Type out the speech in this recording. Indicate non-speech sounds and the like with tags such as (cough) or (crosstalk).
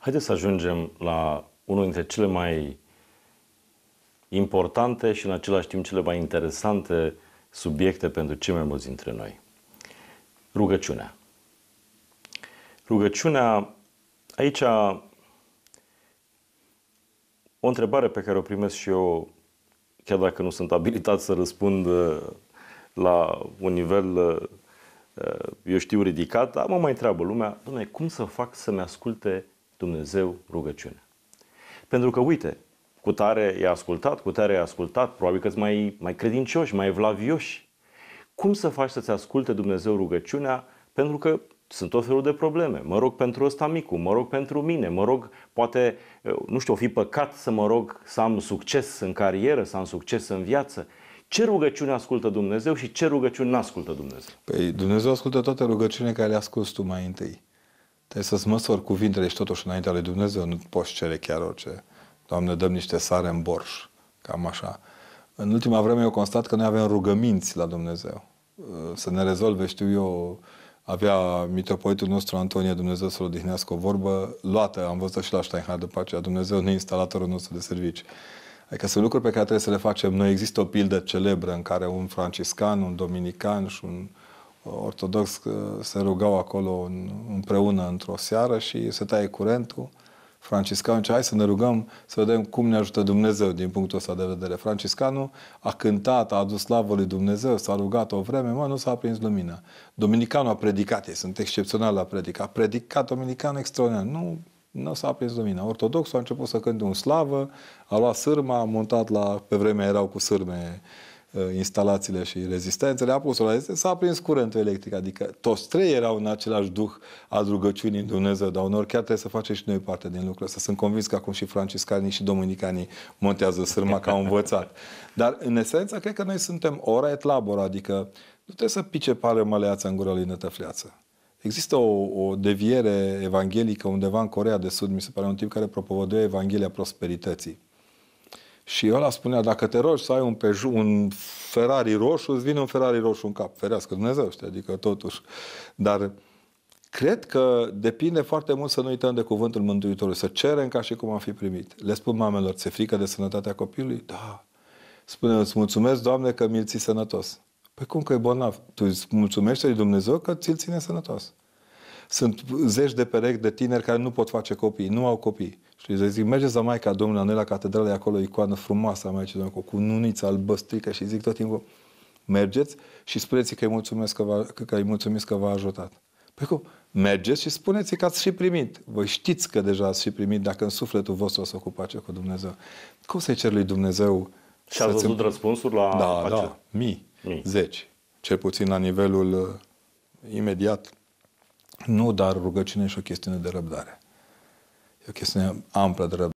Haideți să ajungem la unul dintre cele mai importante și în același timp cele mai interesante subiecte pentru cei mai mulți dintre noi. Rugăciunea. Rugăciunea, aici o întrebare pe care o primesc și eu, chiar dacă nu sunt abilitat să răspund uh, la un nivel, uh, uh, eu știu, ridicat, dar mă mai întreabă lumea, domne, cum să fac să-mi asculte Dumnezeu rugăciunea. Pentru că, uite, cu tare i-a ascultat, cu tare i-a ascultat, probabil că mai, mai credincioși, mai vlavioși. Cum să faci să-ți asculte Dumnezeu rugăciunea? Pentru că sunt tot felul de probleme. Mă rog pentru ăsta micu, mă rog pentru mine, mă rog, poate, eh, nu știu, o fi păcat să mă rog să am succes în carieră, să am succes în viață. Ce rugăciune ascultă Dumnezeu și ce rugăciune nu ascultă Dumnezeu? Păi Dumnezeu ascultă toate rugăciunile care le-a scos tu mai întâi. Trebuie să-ți măsori cuvintele și totuși înaintea lui Dumnezeu nu poți cere chiar orice. Doamne, dăm niște sare în borș. Cam așa. În ultima vreme eu constat că noi avem rugăminți la Dumnezeu. Uh, să ne rezolve, știu eu, avea mitropolitul nostru Antonie Dumnezeu să-l odihnească o vorbă luată, am văzut și la Steinhardt după aceea, Dumnezeu nu instalatorul nostru de servici. Adică sunt lucruri pe care trebuie să le facem. Noi există o pildă celebră în care un franciscan, un dominican și un uh, ortodox se rugau acolo împreună într-o seară și se taie curentul. Franciscanul zice, hai să ne rugăm să vedem cum ne ajută Dumnezeu din punctul ăsta de vedere. Franciscanul a cântat, a adus slavă lui Dumnezeu, s-a rugat o vreme, mă, nu s-a prins lumina. Dominicanul a predicat, ei sunt excepțional la predicat. a predicat dominican extraordinar, nu, nu s-a prins lumina. Ortodoxul a început să cânte un slavă, a luat sârma, a montat la, pe vremea erau cu sârme Uh, instalațiile și rezistențele a apostolului, s-a prins curentul electric, adică toți trei erau în același duh al rugăciunii Dumnezeu, dar unor chiar trebuie să facem și noi parte din lucrul ăsta. Sunt convins că acum și franciscanii și dominicanii montează sârma ca au învățat. (laughs) Dar, în esență, cred că noi suntem ora et labora, adică nu trebuie să pice pale măleața în gură lui nătăfleață. Există o, o deviere evanghelică undeva în Corea de Sud, mi se pare un tip care propovăduia Evanghelia prosperității și ăla spunea, dacă te rogi să ai un, Peugeot, un Ferrari roșu, îți vine un Ferrari roșu în cap. Ferească Dumnezeu, știi, adică totuși. Dar cred că depinde foarte mult să nu uităm de cuvântul Mântuitorului, să cerem ca și cum am fi primit. Le spun mamelor, ți frică de sănătatea copilului? Da. Spune, îți mulțumesc, Doamne, că mi-l ții sănătos. Păi cum că e bolnav? Tu îți mulțumești lui Dumnezeu că ți-l ține sănătos sunt zeci de perechi de tineri care nu pot face copii, nu au copii. Și le zic, mergeți la Maica Domnului, noi la catedrală, e acolo o icoană frumoasă a Maicii Domnului, cu nunița albăstrică și zic tot timpul, mergeți și spuneți că îi mulțumesc că, v-a, că îi mulțumesc că v-a ajutat. Păi cum? Mergeți și spuneți că ați și primit. Voi știți că deja ați și primit dacă în sufletul vostru o să ocupați cu Dumnezeu. Cum să-i cer lui Dumnezeu? Și ați văzut răspunsuri la Da, acel... da, mii, mii, zeci. Cel puțin la nivelul uh, imediat nu, dar rugăciunea e și o chestiune de răbdare. E o chestiune amplă de răbdare.